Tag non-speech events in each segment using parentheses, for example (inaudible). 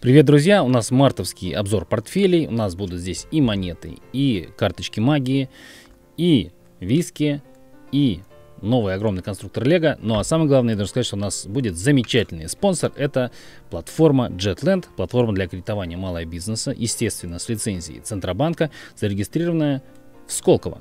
Привет, друзья! У нас мартовский обзор портфелей. У нас будут здесь и монеты, и карточки магии, и виски, и новый огромный конструктор Лего. Ну а самое главное, я должен сказать, что у нас будет замечательный спонсор. Это платформа JetLand, платформа для кредитования малого бизнеса, естественно, с лицензией Центробанка, зарегистрированная в Сколково.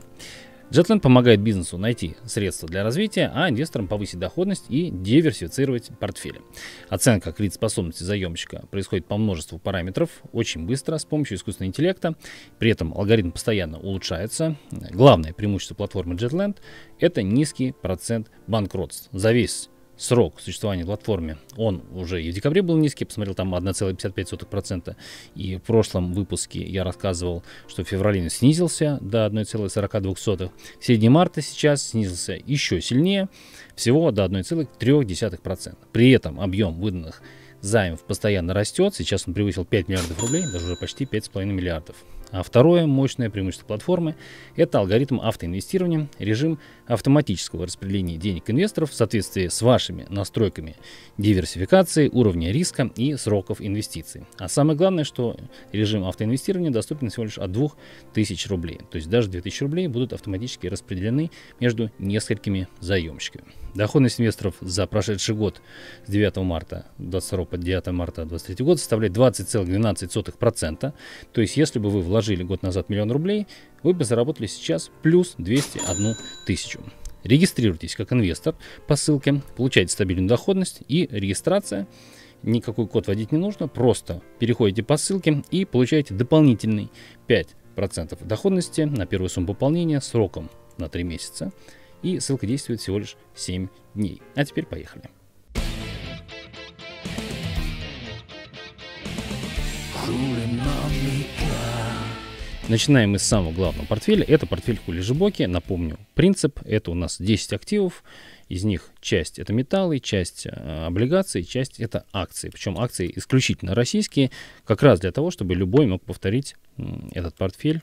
JetLand помогает бизнесу найти средства для развития, а инвесторам повысить доходность и диверсифицировать портфели. Оценка кредитоспособности заемщика происходит по множеству параметров, очень быстро, с помощью искусственного интеллекта. При этом алгоритм постоянно улучшается. Главное преимущество платформы JetLand – это низкий процент банкротств. За весь срок существования платформы, он уже и в декабре был низкий, посмотрел там 1,55%, и в прошлом выпуске я рассказывал, что в феврале он снизился до 1,42%, в середине марта сейчас снизился еще сильнее, всего до 1,3%. При этом объем выданных займов постоянно растет, сейчас он превысил 5 миллиардов рублей, даже уже почти 5,5 миллиардов. А второе мощное преимущество платформы – это алгоритм автоинвестирования, режим автоматического распределения денег инвесторов в соответствии с вашими настройками диверсификации, уровня риска и сроков инвестиций. А самое главное, что режим автоинвестирования доступен всего лишь от 2000 рублей. То есть даже 2000 рублей будут автоматически распределены между несколькими заемщиками. Доходность инвесторов за прошедший год с 9 марта 22 по 9 марта 23 года составляет 20,12%. То есть, если бы вы вложили год назад миллион рублей, вы бы заработали сейчас плюс 201 тысячу. Регистрируйтесь как инвестор по ссылке, получаете стабильную доходность и регистрация. Никакой код вводить не нужно, просто переходите по ссылке и получаете дополнительный 5% доходности на первую сумму пополнения сроком на 3 месяца и ссылка действует всего лишь 7 дней. А теперь поехали. Начинаем мы с самого главного портфеля. Это портфель Хулижибоки. Напомню, принцип. Это у нас 10 активов. Из них часть это металлы, часть э, облигации, часть это акции. Причем акции исключительно российские, как раз для того, чтобы любой мог повторить э, этот портфель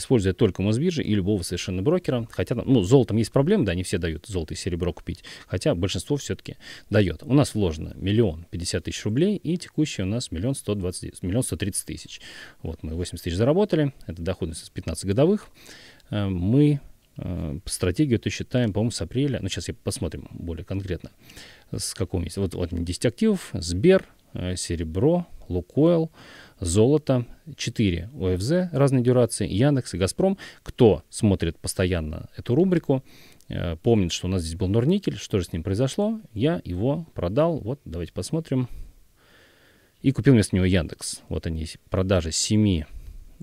используя только Мосбиржи и любого совершенно брокера. Хотя, ну, с золотом есть проблемы, да, не все дают золото и серебро купить, хотя большинство все-таки дает. У нас вложено миллион пятьдесят тысяч рублей и текущий у нас миллион сто двадцать, миллион сто тридцать тысяч. Вот мы 80 тысяч заработали, это доходность из 15 годовых. Э, мы э, стратегию то считаем, по-моему, с апреля, ну, сейчас я посмотрим более конкретно, с какого месяца. Вот, вот 10 активов, Сбер, э, Серебро, Лукойл, золото, 4 ОФЗ разной дюрации, Яндекс и Газпром. Кто смотрит постоянно эту рубрику, э, помнит, что у нас здесь был Норникель, что же с ним произошло. Я его продал, вот давайте посмотрим. И купил вместо него Яндекс. Вот они, продажи 7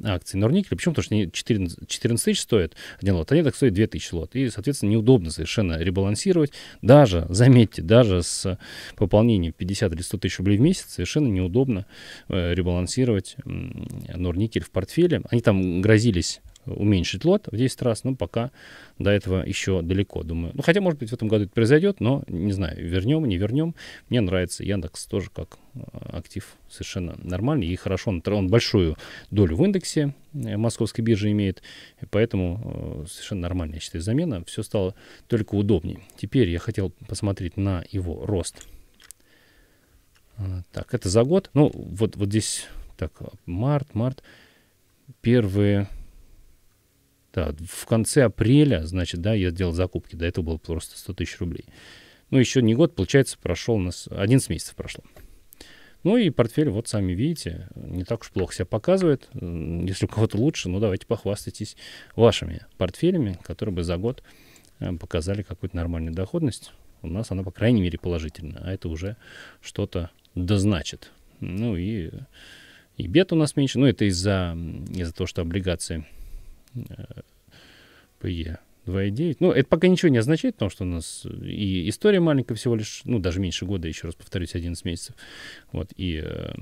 акции Норникеля. Почему? Потому что они 14, 14 тысяч стоят один лот, а так стоят 2 тысячи лот. И, соответственно, неудобно совершенно ребалансировать. Даже, (laughs) заметьте, даже с пополнением 50 или 100 тысяч рублей в месяц совершенно неудобно э, ребалансировать Норникель в портфеле. Они там грозились уменьшить лот в 10 раз, но пока до этого еще далеко, думаю. Ну, хотя, может быть, в этом году это произойдет, но не знаю, вернем, не вернем. Мне нравится Яндекс тоже как а, актив совершенно нормальный и хорошо. Он, он большую долю в индексе э, московской биржи имеет, поэтому э, совершенно нормальная, я считаю, замена. Все стало только удобнее. Теперь я хотел посмотреть на его рост. А, так, это за год. Ну, вот, вот здесь, так, март, март, первые да, в конце апреля, значит, да, я сделал закупки, до этого было просто 100 тысяч рублей. Ну, еще не год, получается, прошел у нас, 11 месяцев прошло. Ну и портфель, вот сами видите, не так уж плохо себя показывает. Если у кого-то лучше, ну давайте похвастайтесь вашими портфелями, которые бы за год э, показали какую-то нормальную доходность. У нас она, по крайней мере, положительная, а это уже что-то дозначит. Ну и, и бед у нас меньше, ну это из-за из того, что облигации – PE 2,9. Ну, это пока ничего не означает, потому что у нас и история маленькая всего лишь, ну, даже меньше года, еще раз повторюсь, 11 месяцев. Вот, и э,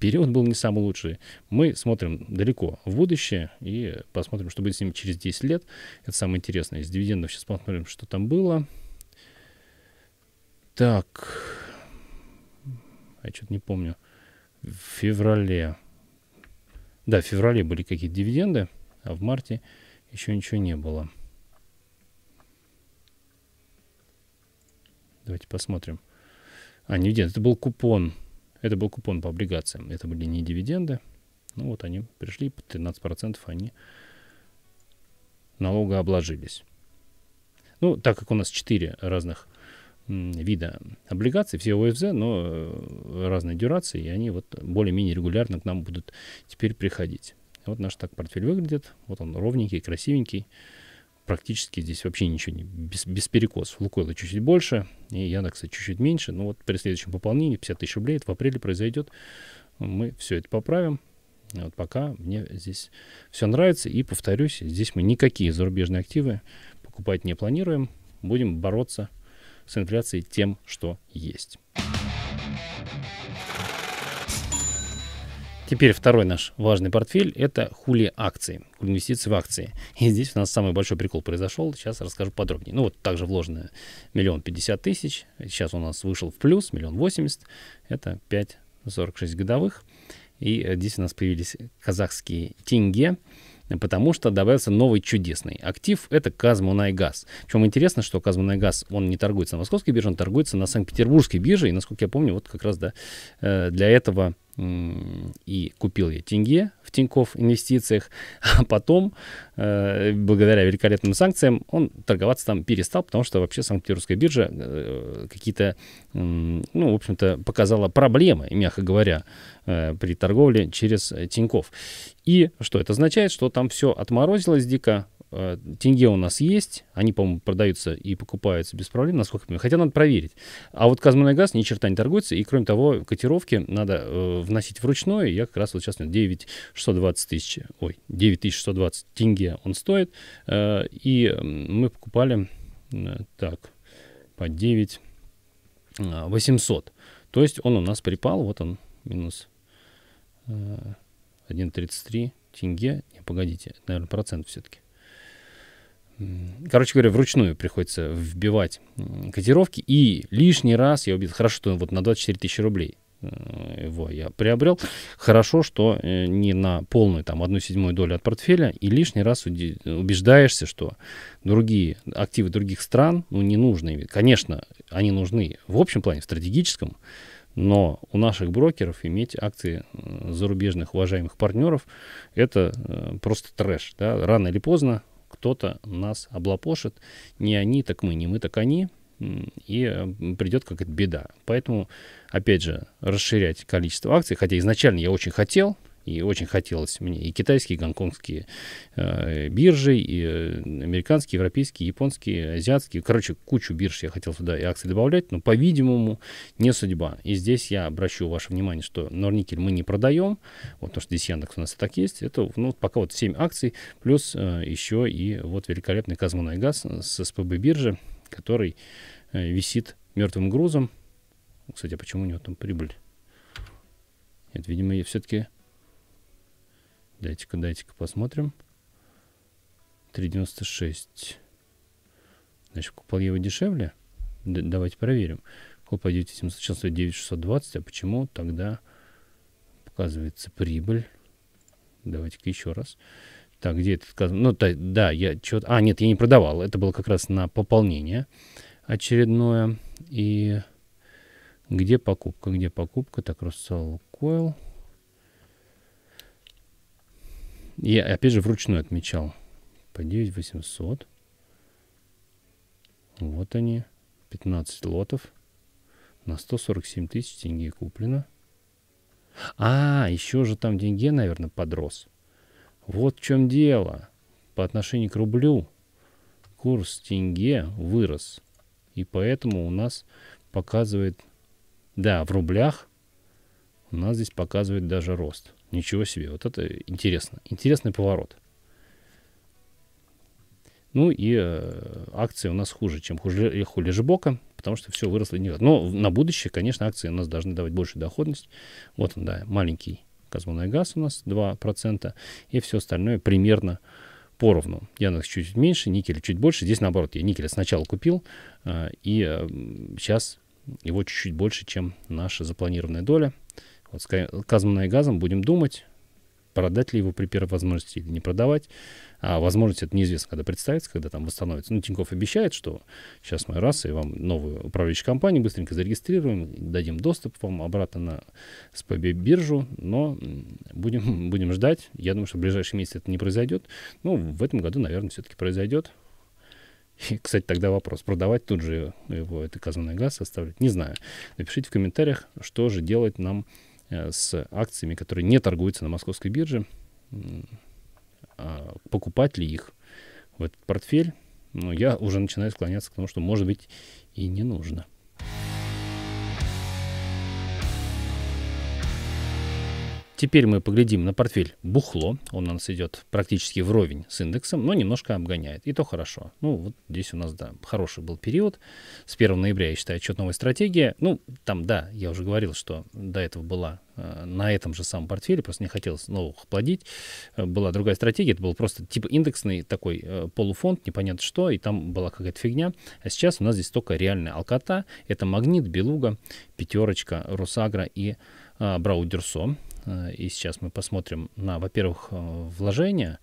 период был не самый лучший. Мы смотрим далеко в будущее и посмотрим, что будет с ним через 10 лет. Это самое интересное. Из дивидендов сейчас посмотрим, что там было. Так, я что-то не помню. В феврале да, в феврале были какие-то дивиденды, а в марте еще ничего не было. Давайте посмотрим. А, дивиденды. Это был купон. Это был купон по облигациям. Это были не дивиденды. Ну вот они пришли, по 13% они налогообложились. Ну, так как у нас 4 разных вида облигаций, все ОФЗ, но э, разной дюрации, и они вот более-менее регулярно к нам будут теперь приходить. Вот наш так портфель выглядит, вот он ровненький, красивенький, практически здесь вообще ничего не, без, без перекосов. Лукойла чуть-чуть больше, и Яндекса чуть-чуть меньше, но ну вот при следующем пополнении 50 тысяч рублей, это в апреле произойдет, мы все это поправим, вот пока мне здесь все нравится. И повторюсь, здесь мы никакие зарубежные активы покупать не планируем. Будем бороться с инфляцией тем, что есть. Теперь второй наш важный портфель – это хули акции, инвестиции в акции. И здесь у нас самый большой прикол произошел, сейчас расскажу подробнее. Ну вот также вложено миллион пятьдесят тысяч, сейчас у нас вышел в плюс миллион восемьдесят, это 5,46 годовых. И э, здесь у нас появились казахские тенге, потому что добавился новый чудесный актив, это Казмунайгаз. Причем интересно, что Казмунайгаз, он не торгуется на московской бирже, он торгуется на Санкт-Петербургской бирже, и, насколько я помню, вот как раз да, э, для этого и купил я тенге в Тинькофф инвестициях, (laughs) а потом, э, благодаря великолепным санкциям, он торговаться там перестал, потому что вообще Санкт-Петербургская биржа э, какие-то, ну, в общем-то, показала проблемы, мягко говоря, э, при торговле через Тинькофф. И что это означает? Что там все отморозилось дико, а, тенге у нас есть, они, по-моему, продаются и покупаются без проблем, насколько я понимаю, хотя надо проверить. А вот Казмунайгаз ни черта не торгуется, и, кроме того, котировки надо э, вносить вручную, я как раз вот сейчас 9620 тысяч, ой, 9620 тенге он стоит, э, и мы покупали, э, так, по 9 800, а, то есть он у нас припал, вот он, минус 1,33 э, тенге, не, погодите, наверное, процент все-таки, Короче говоря, вручную приходится вбивать котировки. И лишний раз я убил. Хорошо, что вот на 24 тысячи рублей э, его я приобрел. Хорошо, что э, не на полную, там, одну седьмую долю от портфеля, и лишний раз убеждаешься, что другие активы других стран, ну, не нужны. Конечно, они нужны в общем плане, в стратегическом, но у наших брокеров иметь акции зарубежных уважаемых партнеров, это э, просто трэш. Да? Рано или поздно кто-то нас облапошит. Не они, так мы, не мы, так они. И э, придет какая-то беда. Поэтому, опять же, расширять количество акций. Хотя изначально я очень хотел, и очень хотелось мне и китайские, и гонконгские э, биржи, и э, американские, европейские, японские, азиатские. Короче, кучу бирж я хотел сюда и акции добавлять, но, по-видимому, не судьба. И здесь я обращу ваше внимание, что Норникель мы не продаем, вот, потому что здесь Яндекс у нас и так есть. Это ну, пока вот 7 акций, плюс э, еще и вот великолепный Казмунай газ с СПБ биржи, который э, висит мертвым грузом. Кстати, а почему у него там прибыль? Это, видимо, все-таки Дайте-ка, дайте-ка посмотрим. 3,96. Значит, купол его дешевле? Д давайте проверим. Купол по 9700 сейчас стоит 9620. А почему тогда показывается прибыль? Давайте-ка еще раз. Так, где этот казан? Ну, да, да я что-то... А, нет, я не продавал. Это было как раз на пополнение очередное. И где покупка? Где покупка? Так, Russell Coil. Я, опять же, вручную отмечал. По 9800. Вот они. 15 лотов. На 147 тысяч тенге куплено. А, еще же там деньги, наверное, подрос. Вот в чем дело. По отношению к рублю курс тенге вырос. И поэтому у нас показывает, да, в рублях у нас здесь показывает даже рост. Ничего себе, вот это интересно. Интересный поворот. Ну и э, акции у нас хуже, чем хуже э, хули жибока, потому что все выросло не Но на будущее, конечно, акции у нас должны давать большую доходность. Вот он, да, маленький Казмунай газ у нас 2%, и все остальное примерно поровну. Я Яндекс чуть меньше, никель чуть больше. Здесь наоборот, я никель сначала купил, э, и э, сейчас его чуть-чуть больше, чем наша запланированная доля. Вот с казмной газом будем думать, продать ли его при первой возможности или не продавать. А возможность это неизвестно, когда представится, когда там восстановится. Ну, Тиньков обещает, что сейчас мы раз и вам новую управляющую компанию быстренько зарегистрируем, дадим доступ вам обратно на СПБ-биржу, но будем, (laughs) будем ждать. Я думаю, что в ближайшие месяцы это не произойдет. Ну, в этом году, наверное, все-таки произойдет. И, кстати, тогда вопрос, продавать тут же его, это казанный газ, оставлять? Не знаю. Напишите в комментариях, что же делать нам Э, с акциями, которые не торгуются на московской бирже, а покупать ли их в этот портфель, Но ну, я уже начинаю склоняться к тому, что, может быть, и не нужно. Теперь мы поглядим на портфель бухло. Он у нас идет практически вровень с индексом, но немножко обгоняет. И то хорошо. Ну, вот здесь у нас, да, хороший был период. С 1 ноября, я считаю, отчет новой стратегии. Ну, там, да, я уже говорил, что до этого была э, на этом же самом портфеле, просто не хотелось новых плодить. Э, была другая стратегия, это был просто типа индексный такой э, полуфонд, непонятно что, и там была какая-то фигня. А сейчас у нас здесь только реальная алкота. Это магнит, белуга, пятерочка, русагра и а, браудерсо. Э, и сейчас мы посмотрим на, во-первых, э, вложения.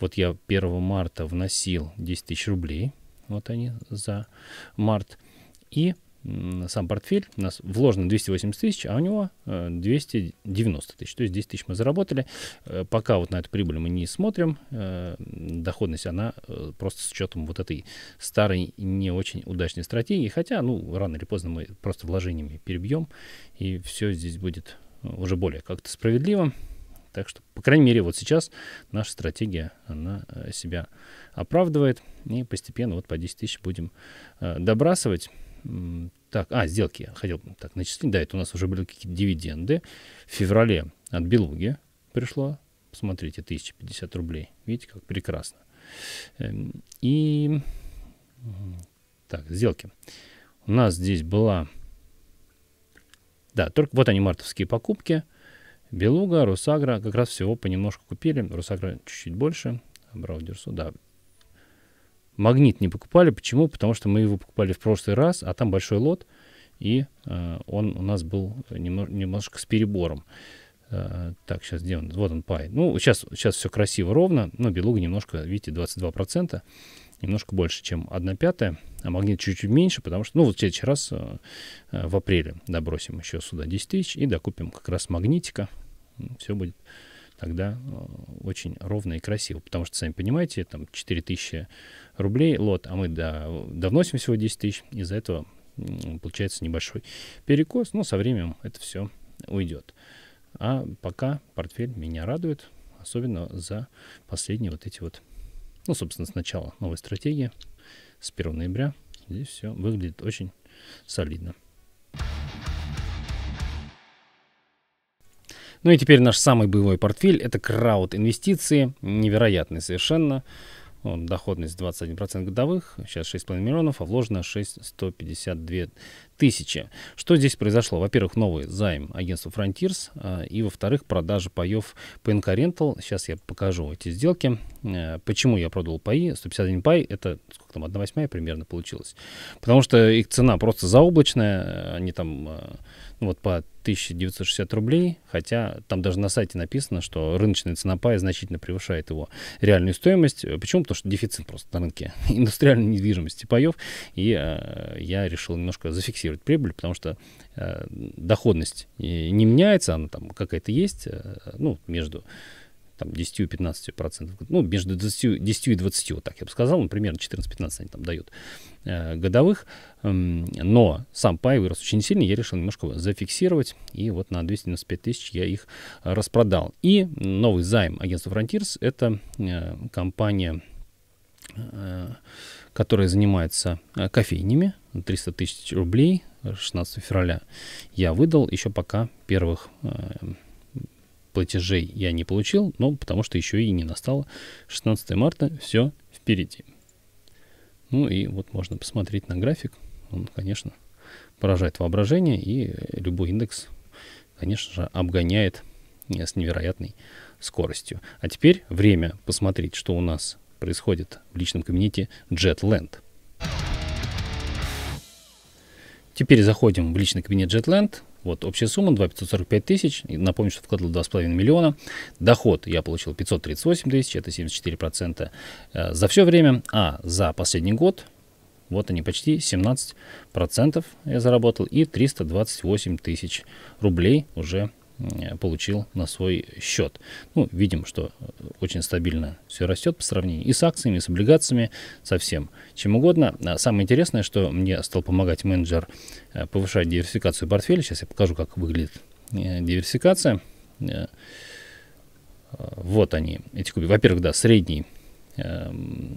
Вот я 1 марта вносил 10 тысяч рублей. Вот они за март. И сам портфель, у нас вложено 280 тысяч, а у него 290 э, тысяч. То есть 10 тысяч мы заработали. Пока вот на эту прибыль мы не смотрим. Доходность, она просто с учетом вот этой старой, не очень удачной стратегии. Хотя, ну, рано или поздно мы просто вложениями перебьем, и все здесь будет уже более как-то справедливо. Так что, по крайней мере, вот сейчас наша стратегия, она э, себя оправдывает. И постепенно вот по 10 тысяч будем э, добрасывать. Так, а, сделки я хотел так начислить. Да, это у нас уже были какие-то дивиденды. В феврале от Белуги пришло. Посмотрите, 1050 рублей. Видите, как прекрасно. Эм, и так, сделки. У нас здесь была да, только вот они мартовские покупки. Белуга, Русагра, как раз всего понемножку купили. Русагра чуть-чуть больше. А Браудерсу, да. Магнит не покупали. Почему? Потому что мы его покупали в прошлый раз, а там большой лот, и э, он у нас был немно, немножко с перебором. Э, так, сейчас где он? Вот он пай. Ну, сейчас, сейчас все красиво, ровно, но белуга немножко, видите, 22% немножко больше, чем 1 пятая, а магнит чуть-чуть меньше, потому что, ну, вот в следующий раз э, э, в апреле добросим еще сюда 10 тысяч и докупим как раз магнитика. Все будет тогда э, очень ровно и красиво, потому что, сами понимаете, там 4 тысячи рублей лот, а мы до, довносим всего 10 тысяч, из-за этого получается небольшой перекос, но со временем это все уйдет. А пока портфель меня радует, особенно за последние вот эти вот ну, собственно, с начала новой стратегии, с 1 ноября. Здесь все выглядит очень солидно. Ну и теперь наш самый боевой портфель – это крауд инвестиции, невероятный совершенно ну, доходность 21% годовых, сейчас 6,5 миллионов, а вложено 652 тысячи. Что здесь произошло? Во-первых, новый займ агентства Frontiers, а, и, во-вторых, продажа паев ПНК Rental. Сейчас я покажу эти сделки. Э, почему я продал паи? 151 пай, это сколько там, 1 восьмая примерно получилось. Потому что их цена просто заоблачная, э, они там э, вот по 1960 рублей, хотя там даже на сайте написано, что рыночная цена пая значительно превышает его реальную стоимость. Почему? Потому что дефицит просто на рынке (laughs) индустриальной недвижимости паев, и э, я решил немножко зафиксировать прибыль, потому что э, доходность э, не меняется, она там какая-то есть, э, ну, между там 10-15%, ну, между 20, 10 и 20, вот так я бы сказал, ну, примерно 14-15 они там дают э, годовых, эм, но сам пай вырос очень сильно, я решил немножко зафиксировать, и вот на 295 тысяч я их распродал. И новый займ агентства Frontiers, это э, компания, э, которая занимается э, кофейнями, 300 тысяч рублей, 16 февраля я выдал, еще пока первых э, платежей я не получил, но потому что еще и не настало 16 марта, все впереди. Ну и вот можно посмотреть на график, он, конечно, поражает воображение, и любой индекс, конечно же, обгоняет э, с невероятной скоростью. А теперь время посмотреть, что у нас происходит в личном кабинете JetLand. Теперь заходим в личный кабинет JetLand, вот, общая сумма 2 545 тысяч. Напомню, что вкладывал 2,5 миллиона. Доход я получил 538 тысяч, это 74%. процента э, За все время, а за последний год, вот они, почти 17% процентов я заработал и 328 тысяч рублей уже Э, получил на свой счет. Ну, видим, что очень стабильно все растет по сравнению и с акциями, и с облигациями, со всем чем угодно. А самое интересное, что мне стал помогать менеджер э, повышать диверсификацию портфеля. Сейчас я покажу, как выглядит э, диверсификация. Вот они, эти кубики. Во-первых, да, средний э,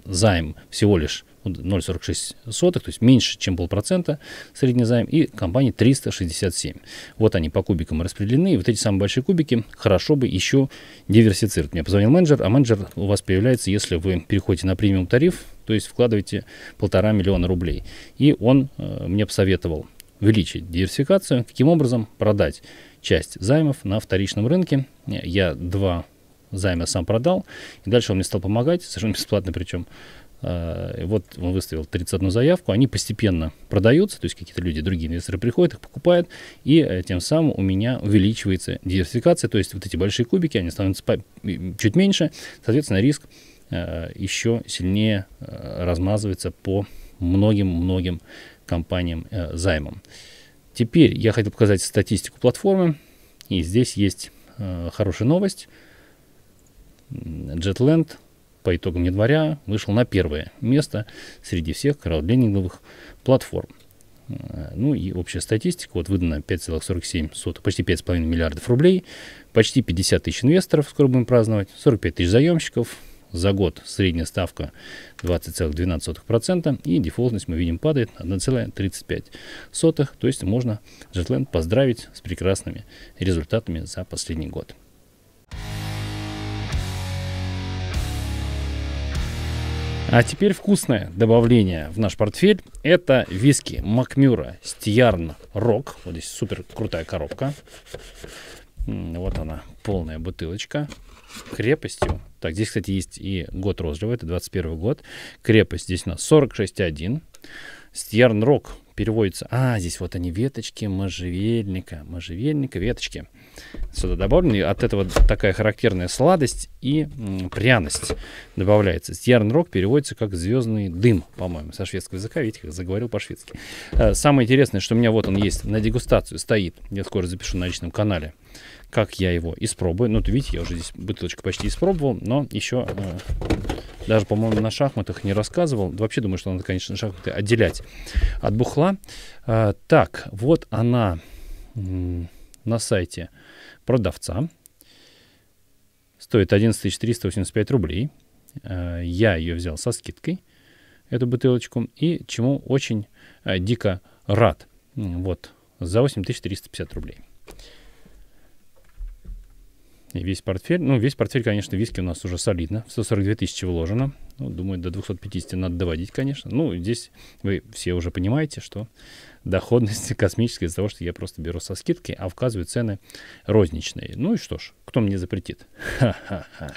займ всего лишь 0,46, то есть меньше, чем полпроцента средний займ, и компании 367. Вот они по кубикам распределены, и вот эти самые большие кубики хорошо бы еще диверсифицировать. Мне позвонил менеджер, а менеджер у вас появляется, если вы переходите на премиум тариф, то есть вкладываете полтора миллиона рублей. И он э, мне посоветовал увеличить диверсификацию, каким образом продать часть займов на вторичном рынке. Я два займ я сам продал. И дальше он мне стал помогать, совершенно бесплатно причем. А, и вот он выставил 31 заявку, они постепенно продаются, то есть какие-то люди, другие инвесторы приходят, их покупают, и э, тем самым у меня увеличивается диверсификация, то есть вот эти большие кубики, они становятся чуть меньше, соответственно, риск э, еще сильнее э, размазывается по многим-многим компаниям займам. Теперь я хотел показать статистику платформы, и здесь есть хорошая новость – Jetland по итогам января вышел на первое место среди всех краудлендинговых платформ. Э, ну и общая статистика, вот выдано 5,47, почти 5,5 миллиардов рублей, почти 50 тысяч инвесторов, скоро будем праздновать, 45 тысяч заемщиков, за год средняя ставка 20,12% и дефолтность мы видим падает 1,35%. То есть можно Jetland поздравить с прекрасными результатами за последний год. А теперь вкусное добавление в наш портфель. Это виски Макмюра Стиярн Рок. Вот здесь супер крутая коробка. Вот она, полная бутылочка. Крепостью. Так, здесь, кстати, есть и год розлива, это 21 год. Крепость здесь у нас 46,1. Стьярн Рок переводится. А, здесь вот они веточки можжевельника. Можжевельника, веточки. Сюда добавлены. От этого такая характерная сладость и м, пряность добавляется. Ярнрок переводится как звездный дым, по-моему, со шведского языка. Видите, как заговорил по-шведски. Э, самое интересное, что у меня вот он есть на дегустацию, стоит. Я скоро запишу на личном канале как я его испробую. Ну, вот видите, я уже здесь бутылочку почти испробовал, но еще э, даже, по-моему, на шахматах не рассказывал. Вообще думаю, что надо, конечно, шахматы отделять от бухла. А, так, вот она на сайте продавца. Стоит 11 385 рублей. А, я ее взял со скидкой, эту бутылочку, и чему очень а, дико рад. Вот, за 8350 рублей и весь портфель. Ну, весь портфель, конечно, виски у нас уже солидно. 142 тысячи вложено. Ну, думаю, до 250 надо доводить, конечно. Ну, здесь вы все уже понимаете, что доходность (laughs) космическая из-за того, что я просто беру со скидки, а вказываю цены розничные. Ну и что ж, кто мне запретит? (laughs) Ха-ха-ха.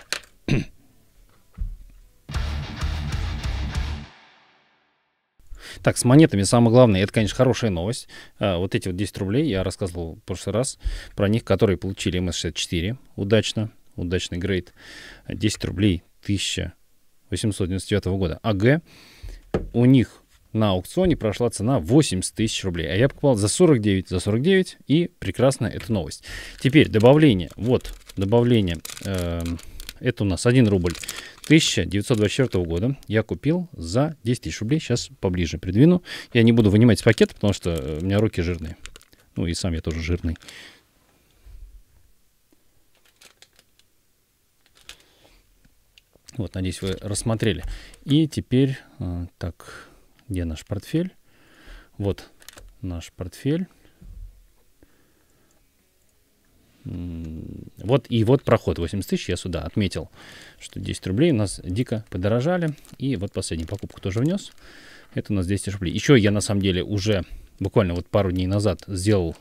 Так, с монетами самое главное, это, конечно, хорошая новость. А, вот эти вот 10 рублей, я рассказывал в прошлый раз про них, которые получили МС-64 удачно, удачный грейд. 10 рублей 1899 года. АГ у них на аукционе прошла цена 80 тысяч рублей, а я покупал за 49, за 49, и прекрасная эта новость. Теперь добавление, вот добавление... Э это у нас 1 рубль 1924 года. Я купил за 10 тысяч рублей. Сейчас поближе придвину. Я не буду вынимать из пакета, потому что э, у меня руки жирные. Ну и сам я тоже жирный. Вот, надеюсь, вы рассмотрели. И теперь, э, так, где наш портфель? Вот наш портфель. Вот и вот проход 80 тысяч я сюда отметил, что 10 рублей у нас дико подорожали. И вот последнюю покупку тоже внес. Это у нас 10 рублей. Еще я на самом деле уже буквально вот пару дней назад сделал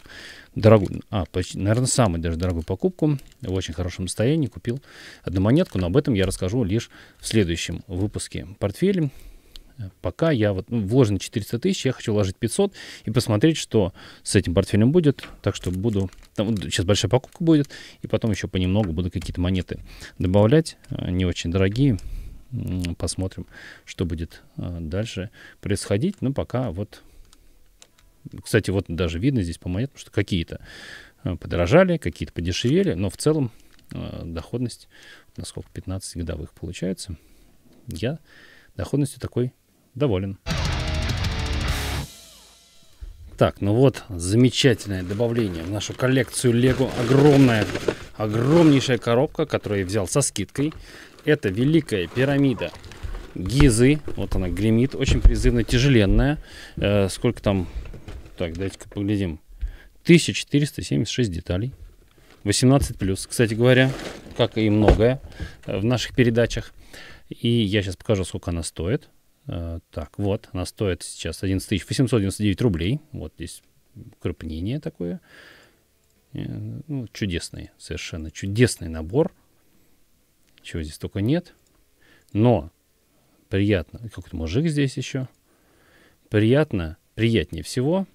дорогую, а, почти, наверное, самую даже дорогую покупку в очень хорошем состоянии, купил одну монетку, но об этом я расскажу лишь в следующем выпуске портфеля. Пока я вот ну, вложено 400 тысяч, я хочу вложить 500 и посмотреть, что с этим портфелем будет. Так что буду... Там, вот сейчас большая покупка будет, и потом еще понемногу буду какие-то монеты добавлять, э, не очень дорогие. Посмотрим, что будет э, дальше происходить. Но пока вот... Кстати, вот даже видно здесь по монетам, что какие-то э, подорожали, какие-то подешевели, но в целом доходность, насколько 15 годовых получается, я доходностью такой доволен. Так, ну вот замечательное добавление в нашу коллекцию Лего. Огромная, огромнейшая коробка, которую я взял со скидкой. Это Великая пирамида Гизы. Вот она гремит, очень призывно, тяжеленная. Э, сколько там? Так, давайте-ка поглядим. 1476 деталей. 18 плюс, кстати говоря, как и многое э, в наших передачах. И я сейчас покажу, сколько она стоит. Э, так, вот, она стоит сейчас 11 899 рублей. Вот здесь крупнение такое. Э, ну, чудесный, совершенно чудесный набор. Чего здесь только нет. Но приятно. Какой-то мужик здесь еще. Приятно, приятнее всего.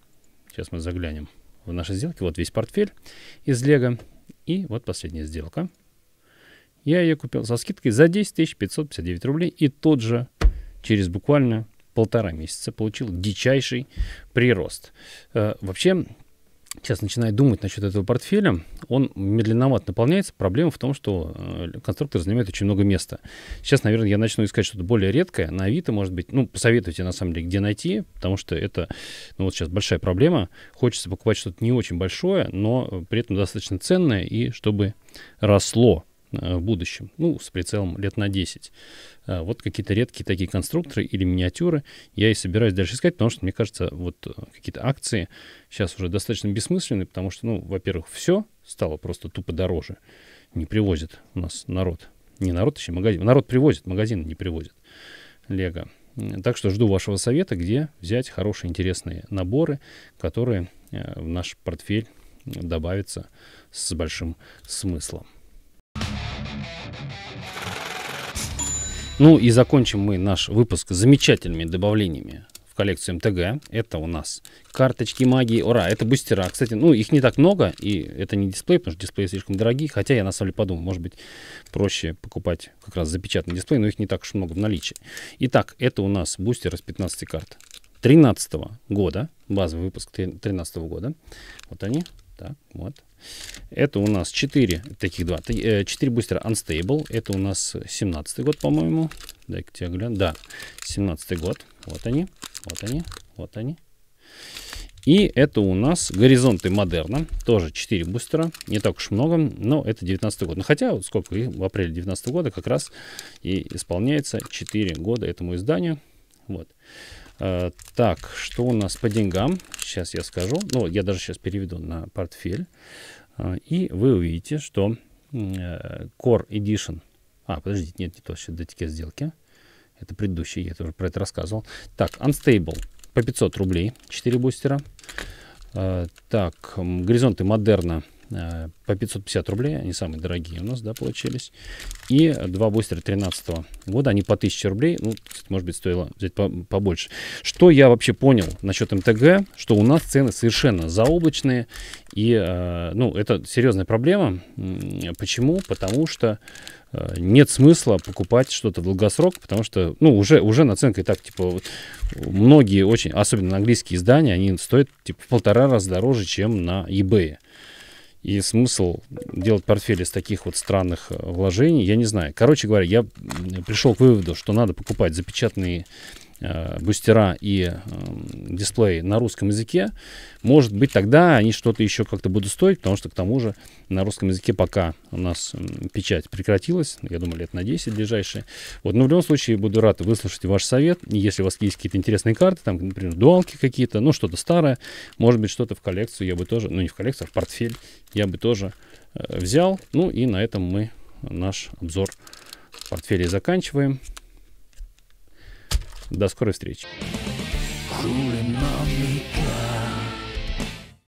Сейчас мы заглянем в наши сделки. Вот весь портфель из Лего. И вот последняя сделка. Я ее купил со скидкой за 10 559 рублей. И тот же через буквально полтора месяца получил дичайший прирост. Э, вообще, сейчас начинаю думать насчет этого портфеля, он медленноват наполняется. Проблема в том, что э, конструктор занимает очень много места. Сейчас, наверное, я начну искать что-то более редкое. На Авито, может быть, ну, посоветуйте, на самом деле, где найти, потому что это, ну, вот сейчас большая проблема. Хочется покупать что-то не очень большое, но при этом достаточно ценное и чтобы росло. Э, в будущем, ну, с прицелом лет на 10. А, вот какие-то редкие такие конструкторы или миниатюры я и собираюсь дальше искать, потому что, мне кажется, вот э, какие-то акции сейчас уже достаточно бессмысленны, потому что, ну, во-первых, все стало просто тупо дороже. Не привозит у нас народ. Не народ, еще магазин. Народ привозит, магазин не привозит. Лего. Так что жду вашего совета, где взять хорошие, интересные наборы, которые э, в наш портфель добавится с большим смыслом. Ну и закончим мы наш выпуск замечательными добавлениями в коллекцию МТГ. Это у нас карточки магии. Ура, это бустера. Кстати, ну их не так много, и это не дисплей, потому что дисплеи слишком дорогие. Хотя я на самом деле подумал, может быть, проще покупать как раз запечатанный дисплей, но их не так уж много в наличии. Итак, это у нас бустер из 15 карт. 13 -го года, базовый выпуск 13 -го года. Вот они, так, вот. Это у нас 4, таких два, 4 э, бустера Unstable. Это у нас 17 год, по-моему. Дай-ка тебе гляну. Да, 17 год. Вот они, вот они, вот они. И это у нас горизонты модерна. Тоже 4 бустера. Не так уж много, но это 19 год. Ну, хотя, вот сколько их в апреле 19 года как раз и исполняется 4 года этому изданию. Вот. Э, так, что у нас по деньгам? Сейчас я скажу. Ну, я даже сейчас переведу на портфель. Э, и вы увидите, что э, Core Edition... А, подождите, нет, не то, сейчас до тикет сделки. Это предыдущий, я тоже про это рассказывал. Так, Unstable по 500 рублей, 4 бустера. Так, горизонты модерна Э, по 550 рублей, они самые дорогие у нас, да, получились. И два бустера 13 года, они по 1000 рублей, ну, кстати, может быть, стоило взять побольше. Что я вообще понял насчет МТГ, что у нас цены совершенно заоблачные, и, э, ну, это серьезная проблема. Почему? Потому что э, нет смысла покупать что-то в долгосрок, потому что, ну, уже, уже наценка и так, типа, вот, многие очень, особенно английские издания, они стоят, типа, в полтора раза дороже, чем на eBay. И смысл делать портфель из таких вот странных э, вложений, я не знаю. Короче говоря, я пришел к выводу, что надо покупать запечатанные Э, бустера и э, дисплей на русском языке, может быть, тогда они что-то еще как-то будут стоить, потому что, к тому же, на русском языке пока у нас печать прекратилась, я думаю, лет на 10 ближайшие. Вот, но в любом случае, буду рад выслушать ваш совет. Если у вас есть какие-то интересные карты, там, например, дуалки какие-то, ну, что-то старое, может быть, что-то в коллекцию я бы тоже, ну, не в коллекцию, а в портфель я бы тоже э, взял. Ну, и на этом мы наш обзор портфелей заканчиваем. До скорой встречи.